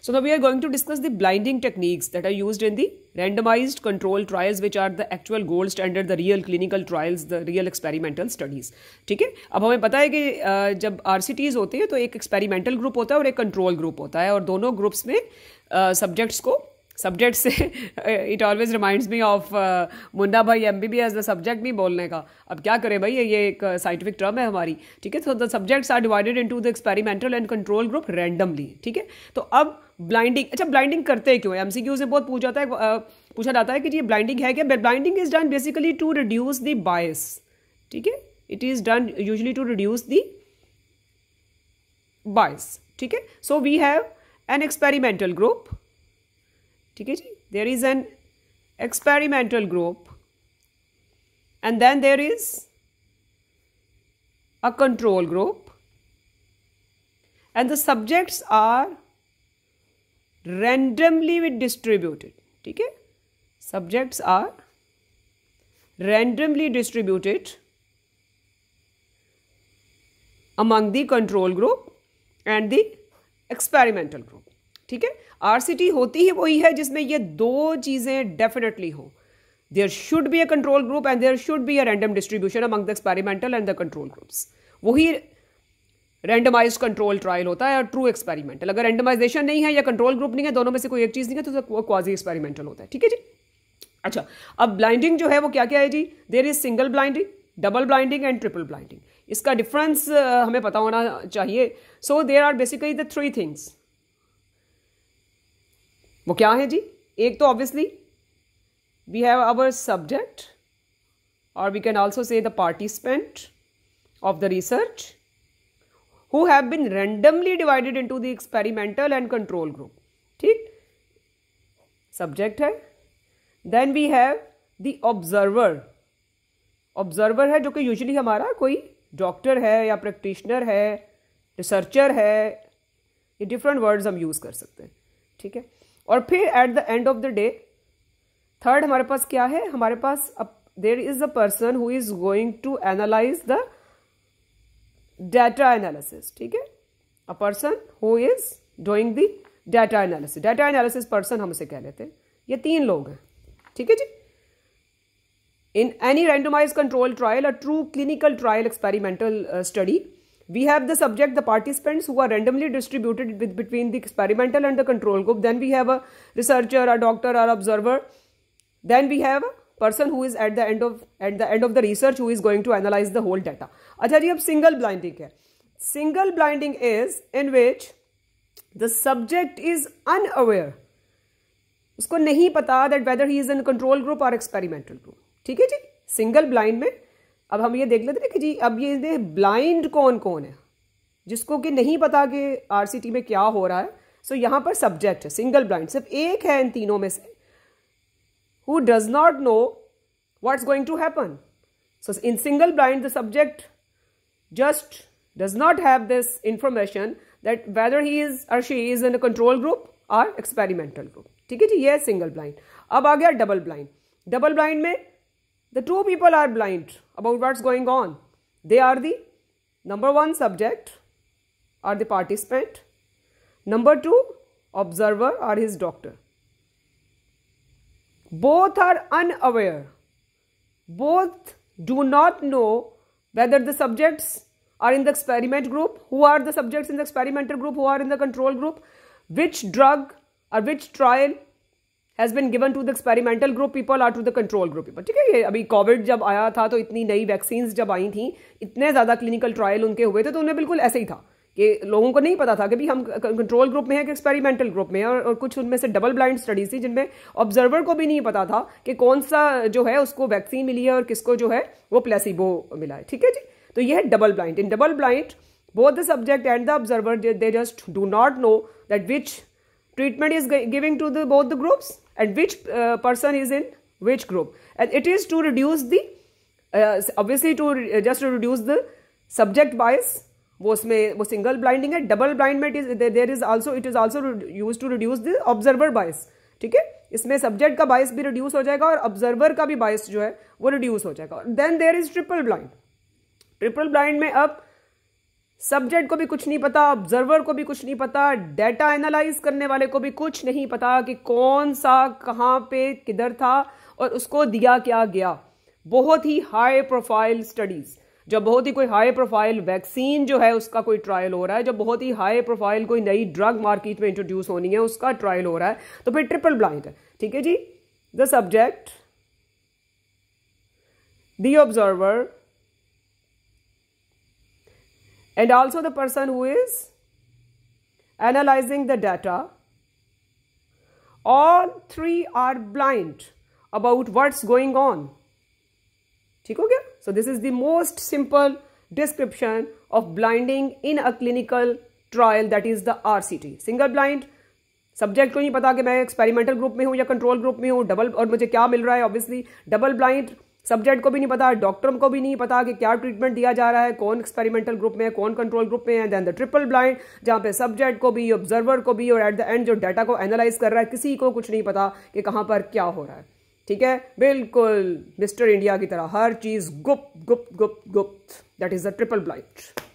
So now we are going to discuss the blinding techniques that are used in the randomized control trials which are the actual gold standard, the real clinical trials, the real experimental studies. theek hai ab हमें pata hai ki jab rcts hote hain to ek experimental group hota hai aur ek control group hota hai aur dono groups mein subjects ko subject से it always reminds me of Munna Bhai M B B as the subject भी बोलने का अब क्या करें भाई ये एक साइंटिफिक टर्म है हमारी ठीक है so the subjects are divided into the experimental and control group randomly ठीक है तो अब ब्लाइंडिंग अच्छा ब्लाइंडिंग करते हैं क्यों एम सी क्यू से बहुत पूछा जाता है पूछा जाता है कि ये ब्लाइंडिंग है क्या blinding is done basically to reduce the bias ठीक है it is done usually to reduce the bias ठीक है so we have an experimental group ठीक है जी there is an experimental group a control group and the subjects are randomly distributed Okay? subjects are randomly distributed among the control group and the experimental group ठीक है RCT होती ही वही है जिसमें ये दो चीज़ें डेफिनेटली हो there should be a control group and there should be a random distribution among the experimental and the control groups वही रैंडमाइज कंट्रोल ट्रायल होता है और ट्रू एक्सपेरिमेंटल अगर रैंडमाइजेशन नहीं है या कंट्रोल ग्रुप नहीं है दोनों में से कोई एक चीज़ नहीं है तो क्वाजी एक्सपेरिमेंटल होता है ठीक है जी अच्छा अब ब्लाइंडिंग जो है वो क्या क्या है जी there is single blinding double blinding and triple blinding इसका डिफरेंस हमें पता होना चाहिए so there are basically the three things वो क्या है जी एक तो obviously we have our subject और we can also say the participant of the research who have been randomly divided to the experimental and control group ठीक subject है then we have the observer observer है जो कि usually हमारा कोई doctor है या प्रैक्टिशनर है रिसर्चर है ये डिफरेंट वर्ड्स हम यूज़ कर सकते हैं ठीक है और फिर at the end of the day third हमारे पास क्या है हमारे पास there is a person who is going to analyse the data analysis ठीक है a person who is doing the data analysis data analysis person हम उसे कह लेते हैं ये तीन लोग हैं ठीक है जी in any randomise control trial a true clinical trial experimental study We have the subject, the participants who are randomly distributed with, between the experimental and the control group. Then we have a researcher, a doctor or observer. Then we have a person who is at the end of at the end of the research who is going to analyze the whole data. अच्छा जी अब single blinding है. Single blinding is in which the subject is unaware. उसको नहीं पता that whether he is in control group or experimental group. ठीक है जी? Single blind में अब हम ये देख लेते ना कि जी अब ये इसने ब्लाइंड कौन कौन है जिसको कि नहीं पता कि आरसीटी में क्या हो रहा है सो so यहां पर सब्जेक्ट है सिंगल ब्लाइंड सिर्फ एक है इन तीनों में से who does not know what's going to happen so in single blind the subject just does not have this information that whether he is or she is in control group or experimental group ठीक है जी ये single blind अब आ गया double blind double blind में the two people are blind about what's going on. They are the number one subject are the participant, number two observer or his doctor. Both are unaware. Both do not know whether the subjects are in the experiment group, who are the subjects in the experimental group, who are in the control group, which drug or which trial has been given to the experimental group people or to the control group people ठीक है ये अभी Covid जब आया था तो इतनी नई वैक्सीन जब आई थी इतने ज़्यादा क्लिनिकल ट्रायल उनके हुए थे तो उन्हें बिल्कुल ऐसे ही था कि लोगों को नहीं पता था कि भी हम कंट्रोल ग्रुप में है कि एक्सपेरिमेंटल ग्रुप में और, और कुछ उनमें से डबल ब्लाइंड स्टडीज थी जिनमें ऑब्जर्वर को भी नहीं पता था कि कौन सा जो है उसको वैक्सीन मिली है और किसको जो है वो प्लेसिबो मिला है ठीक है जी तो ये है double blind in double blind both the subject and the observer they just do not know that which treatment is giving to the both the groups and which uh, person is in which group and it is to reduce the uh, obviously to uh, just to reduce the subject bias वो उसमें वो single blinding है double blind में there is also it is also use to reduce the observer bias ठीक है इसमें subject का बायस भी रिड्यूस हो जाएगा और ऑब्जर्वर का भी बायस जो है वो रिड्यूस हो जाएगा then there is triple blind triple blind में अब सब्जेक्ट को भी कुछ नहीं पता ऑब्जर्वर को भी कुछ नहीं पता डेटा एनालाइज करने वाले को भी कुछ नहीं पता कि कौन सा कहाँ पे किधर था और उसको दिया क्या गया बहुत ही हाई प्रोफाइल स्टडीज जब बहुत ही कोई हाई प्रोफाइल वैक्सीन जो है उसका कोई ट्रायल हो रहा है जब बहुत ही हाई प्रोफाइल कोई नई ड्रग मार्केट में इंट्रोड्यूस होनी है उसका ट्रायल हो रहा है तो फिर ट्रिपल ब्लाइंड है ठीक है जी the subject the observer and also the person who is analyzing the data all three are blind about what's going on so this is the most simple description of blinding in a clinical trial that is the rct single blind subject ko nahi pata ki main experimental group mein hu control group mein double aur mujhe kya mil raha hai obviously double blind subject को भी नहीं पता डॉक्टरों को भी नहीं पता कि क्या ट्रीटमेंट दिया जा रहा है कौन एक्सपेरिमेंटल ग्रुप में कौन कंट्रोल ग्रुप में है देन द ट्रिपल ब्लाइंड जहाँ पे सब्जेक्ट को भी ऑब्जर्वर को भी और एट द एंड जो डाटा को एनालाइज कर रहा है किसी को कुछ नहीं पता कि कहाँ पर क्या हो रहा है ठीक है बिल्कुल मिस्टर इंडिया की तरह हर चीज़ गुप्त गुप्त गुप्त गुप्त that is the triple blind